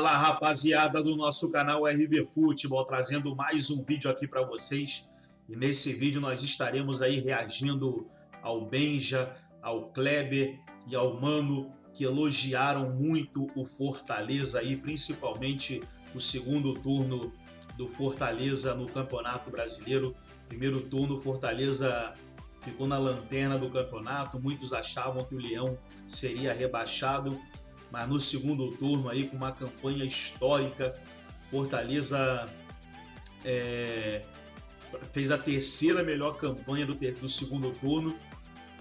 Fala rapaziada do nosso canal RB Futebol, trazendo mais um vídeo aqui para vocês. E nesse vídeo nós estaremos aí reagindo ao Benja, ao Kleber e ao Mano, que elogiaram muito o Fortaleza aí, principalmente o segundo turno do Fortaleza no Campeonato Brasileiro. Primeiro turno, Fortaleza ficou na lanterna do campeonato, muitos achavam que o Leão seria rebaixado mas no segundo turno aí com uma campanha histórica, Fortaleza é, fez a terceira melhor campanha do, ter, do segundo turno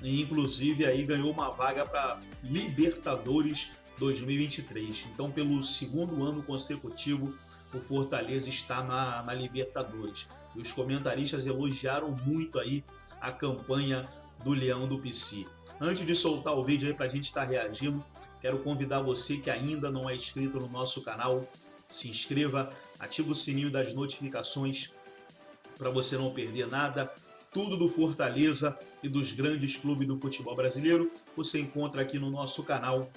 e inclusive aí ganhou uma vaga para Libertadores 2023. Então, pelo segundo ano consecutivo, o Fortaleza está na, na Libertadores. E os comentaristas elogiaram muito aí a campanha do Leão do PC. Antes de soltar o vídeo aí para a gente estar tá reagindo, Quero convidar você que ainda não é inscrito no nosso canal, se inscreva, ative o sininho das notificações para você não perder nada. Tudo do Fortaleza e dos grandes clubes do futebol brasileiro você encontra aqui no nosso canal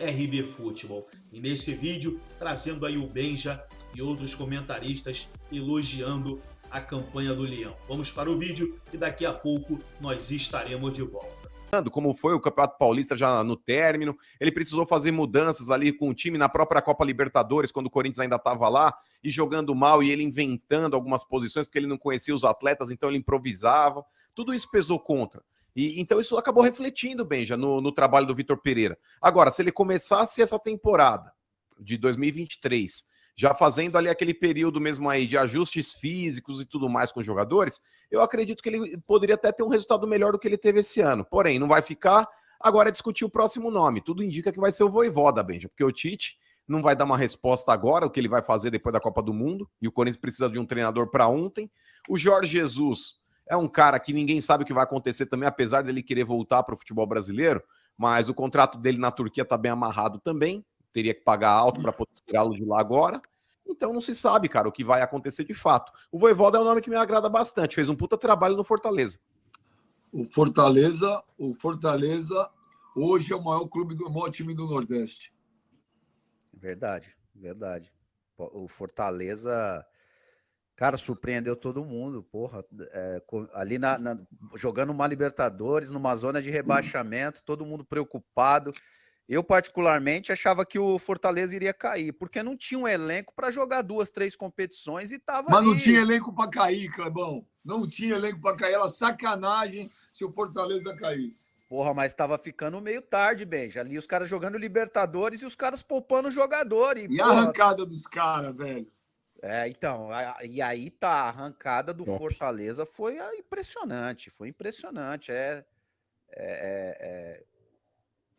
RB Futebol. E nesse vídeo, trazendo aí o Benja e outros comentaristas elogiando a campanha do Leão. Vamos para o vídeo e daqui a pouco nós estaremos de volta como foi o Campeonato Paulista já no término. Ele precisou fazer mudanças ali com o time na própria Copa Libertadores, quando o Corinthians ainda estava lá, e jogando mal e ele inventando algumas posições, porque ele não conhecia os atletas, então ele improvisava. Tudo isso pesou contra. E, então isso acabou refletindo, Benja, no, no trabalho do Vitor Pereira. Agora, se ele começasse essa temporada de 2023 já fazendo ali aquele período mesmo aí de ajustes físicos e tudo mais com os jogadores, eu acredito que ele poderia até ter um resultado melhor do que ele teve esse ano. Porém, não vai ficar. Agora é discutir o próximo nome. Tudo indica que vai ser o Voivoda, Benja, porque o Tite não vai dar uma resposta agora, o que ele vai fazer depois da Copa do Mundo, e o Corinthians precisa de um treinador para ontem. O Jorge Jesus é um cara que ninguém sabe o que vai acontecer também, apesar dele querer voltar para o futebol brasileiro, mas o contrato dele na Turquia está bem amarrado também teria que pagar alto para hum. poder tirá-lo de lá agora. Então não se sabe, cara, o que vai acontecer de fato. O Voivoda é um nome que me agrada bastante, fez um puta trabalho no Fortaleza. O Fortaleza, o Fortaleza hoje é o maior clube, do maior time do Nordeste. Verdade, verdade. O Fortaleza, cara, surpreendeu todo mundo, porra. É, ali na, na, jogando uma Libertadores, numa zona de rebaixamento, todo mundo preocupado. Eu, particularmente, achava que o Fortaleza iria cair, porque não tinha um elenco para jogar duas, três competições e tava. Mas ali... não tinha elenco para cair, Clebão. Não tinha elenco para cair. Era sacanagem se o Fortaleza caísse. Porra, mas estava ficando meio tarde, Benja. Ali os caras jogando Libertadores e os caras poupando o jogador. E, e porra... a arrancada dos caras, velho. É, então, e aí tá, a arrancada do Fortaleza foi impressionante, foi impressionante. é, é, é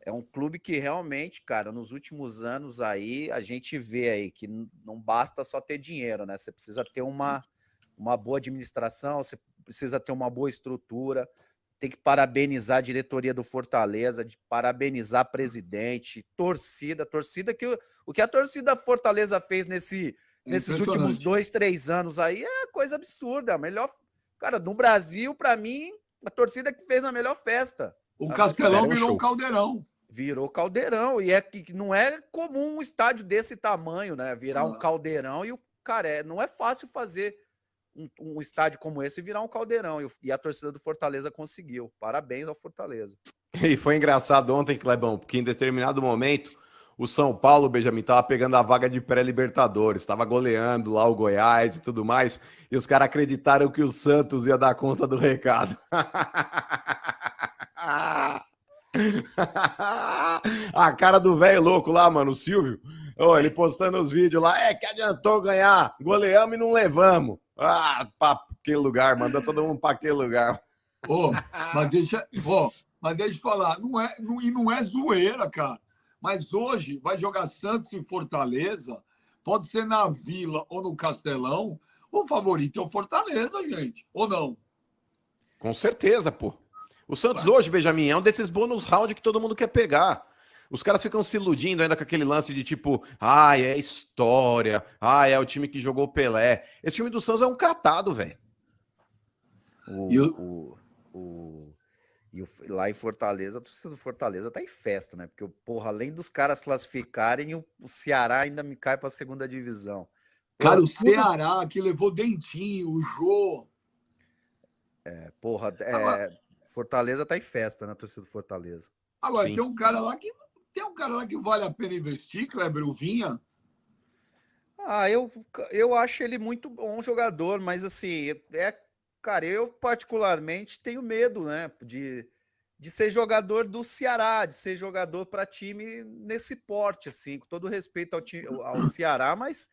é um clube que realmente, cara, nos últimos anos aí, a gente vê aí que não basta só ter dinheiro, né? Você precisa ter uma, uma boa administração, você precisa ter uma boa estrutura, tem que parabenizar a diretoria do Fortaleza, de parabenizar presidente, torcida, torcida que o que a torcida Fortaleza fez nesse, é nesses últimos dois, três anos aí é coisa absurda. É a melhor, cara, no Brasil, para mim, a torcida que fez a melhor festa. O Castelão virou um caldeirão. Virou caldeirão. E é que não é comum um estádio desse tamanho, né? Virar um caldeirão e o cara, é, não é fácil fazer um, um estádio como esse virar um caldeirão. E, e, a torcida do Fortaleza conseguiu. Parabéns ao Fortaleza. E foi engraçado ontem, Clebão, porque em determinado momento o São Paulo, Benjamin, estava pegando a vaga de pré-libertadores, estava goleando lá o Goiás e tudo mais, e os caras acreditaram que o Santos ia dar conta do recado. a cara do velho louco lá, mano, o Silvio. Oh, ele postando os vídeos lá. É que adiantou ganhar. Goleamos e não levamos. Ah, pra aquele lugar, manda todo mundo pra aquele lugar. Oh, mas deixa. Oh, mas deixa eu falar, não é, não, e não é zoeira, cara. Mas hoje vai jogar Santos e Fortaleza, pode ser na Vila ou no Castelão. O favorito é o Fortaleza, gente, ou não? Com certeza, pô. O Santos claro. hoje, Benjamin, é um desses bônus round que todo mundo quer pegar. Os caras ficam se iludindo ainda com aquele lance de tipo, ah, é história, ah, é o time que jogou Pelé. Esse time do Santos é um catado, velho. e o... o, o e o, lá em Fortaleza, a torcida do Fortaleza tá em festa, né? Porque, porra, além dos caras classificarem, o, o Ceará ainda me cai para a segunda divisão. Cara, o Ceará que levou Dentinho, o Jô. É, porra, é, Agora... Fortaleza tá em festa na né, torcida do Fortaleza. Agora, Sim. tem um cara lá que tem um cara lá que vale a pena investir, Kleber, o Vinha. Ah, eu, eu acho ele muito bom jogador, mas assim, é, cara, eu particularmente tenho medo, né, de, de ser jogador do Ceará, de ser jogador para time nesse porte, assim, com todo respeito ao, ao Ceará, mas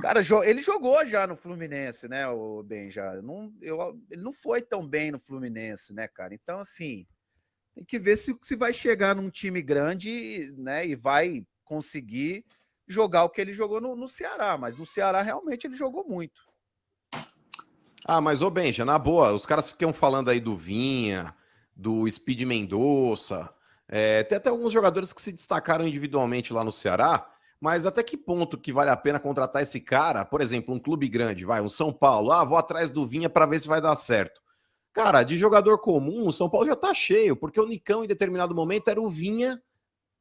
Cara, ele jogou já no Fluminense, né, o Benja? Não, eu, ele não foi tão bem no Fluminense, né, cara? Então, assim, tem que ver se, se vai chegar num time grande, né, e vai conseguir jogar o que ele jogou no, no Ceará. Mas no Ceará, realmente, ele jogou muito. Ah, mas, ô Benja, na boa, os caras ficam falando aí do Vinha, do Speed Mendonça, é, tem até alguns jogadores que se destacaram individualmente lá no Ceará, mas até que ponto que vale a pena contratar esse cara? Por exemplo, um clube grande, vai, um São Paulo. Ah, vou atrás do Vinha para ver se vai dar certo. Cara, de jogador comum, o São Paulo já tá cheio, porque o Nicão em determinado momento era o Vinha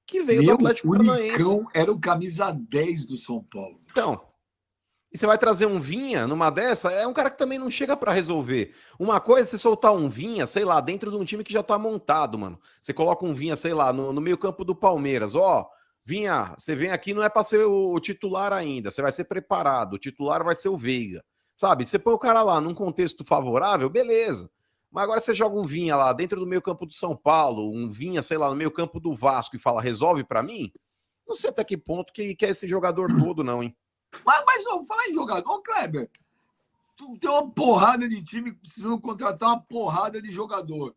que veio Meu, do Atlético Paranaense. O Nicão era o camisa 10 do São Paulo. Então, e você vai trazer um Vinha numa dessa, é um cara que também não chega para resolver. Uma coisa é você soltar um Vinha, sei lá, dentro de um time que já tá montado, mano. Você coloca um Vinha, sei lá, no, no meio campo do Palmeiras, ó... Oh, Vinha, você vem aqui não é para ser o titular ainda, você vai ser preparado, o titular vai ser o Veiga. Sabe, você põe o cara lá num contexto favorável, beleza. Mas agora você joga um Vinha lá dentro do meio campo do São Paulo, um Vinha, sei lá, no meio campo do Vasco e fala, resolve para mim? Não sei até que ponto que, quer é esse jogador todo, não, hein? Mas, mas ó, falar em jogador, Kleber, tu tem uma porrada de time precisando contratar uma porrada de jogador.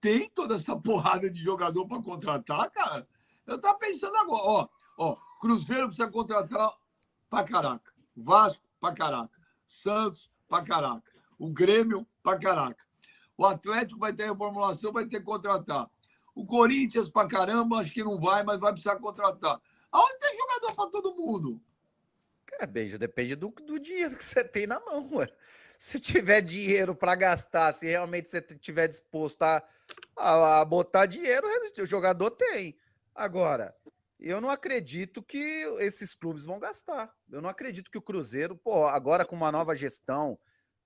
Tem toda essa porrada de jogador para contratar, cara? Eu tava pensando agora, ó, ó, Cruzeiro precisa contratar pra caraca. Vasco, pra caraca. Santos, pra caraca. O Grêmio, pra caraca. O Atlético vai ter reformulação, vai ter que contratar. O Corinthians, pra caramba, acho que não vai, mas vai precisar contratar. Aonde tem jogador pra todo mundo? É, beijo, depende do, do dinheiro que você tem na mão, ué. Se tiver dinheiro para gastar, se realmente você tiver disposto a, a, a botar dinheiro, o jogador tem. Agora, eu não acredito que esses clubes vão gastar. Eu não acredito que o Cruzeiro, pô, agora com uma nova gestão,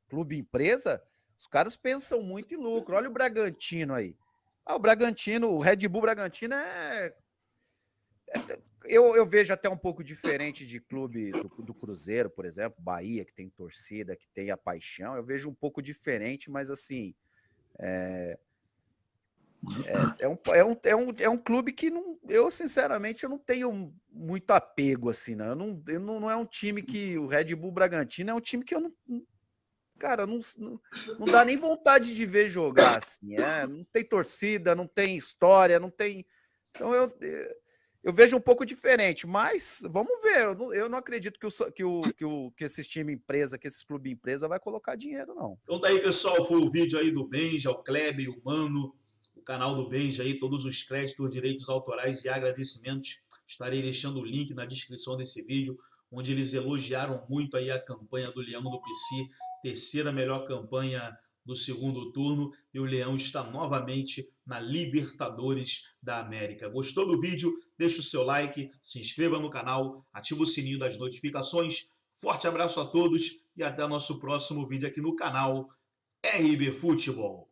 clube empresa, os caras pensam muito em lucro. Olha o Bragantino aí. Ah, o Bragantino, o Red Bull Bragantino é. é... Eu, eu, vejo até um pouco diferente de clube do, do, Cruzeiro, por exemplo, Bahia, que tem torcida, que tem a paixão. Eu vejo um pouco diferente, mas assim. É... É, é, um, é, um, é, um, é um clube que não, eu, sinceramente, eu não tenho muito apego, assim, não. Eu não, eu não, não é um time que. O Red Bull Bragantino é um time que eu não. Cara, não, não, não dá nem vontade de ver jogar, assim. É, não tem torcida, não tem história, não tem. Então eu, eu vejo um pouco diferente, mas vamos ver. Eu não, eu não acredito que, o, que, o, que, o, que esses times empresa, que esses clubes empresa vai colocar dinheiro, não. Então daí, tá pessoal, foi o vídeo aí do Benja, o Kleber, o Mano canal do Benja aí, todos os créditos, direitos autorais e agradecimentos. Estarei deixando o link na descrição desse vídeo, onde eles elogiaram muito aí a campanha do Leão do PC, terceira melhor campanha do segundo turno, e o Leão está novamente na Libertadores da América. Gostou do vídeo? Deixa o seu like, se inscreva no canal, ativa o sininho das notificações. Forte abraço a todos e até nosso próximo vídeo aqui no canal RB Futebol.